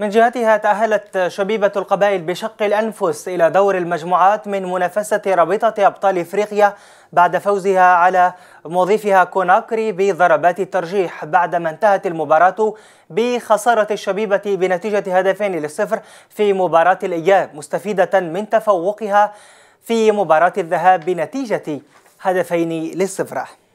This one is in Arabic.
من جهتها تأهلت شبيبة القبائل بشق الأنفس إلى دور المجموعات من منافسة رابطة أبطال إفريقيا بعد فوزها على مضيفها كوناكري بضربات الترجيح بعدما انتهت المباراة بخسارة الشبيبة بنتيجة هدفين للصفر في مباراة الإياب مستفيدة من تفوقها في مباراة الذهاب بنتيجة هدفين للصفر